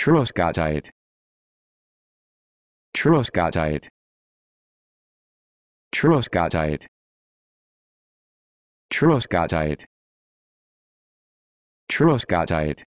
Truscotite Truscotite Truscotite Truscotite Truscotite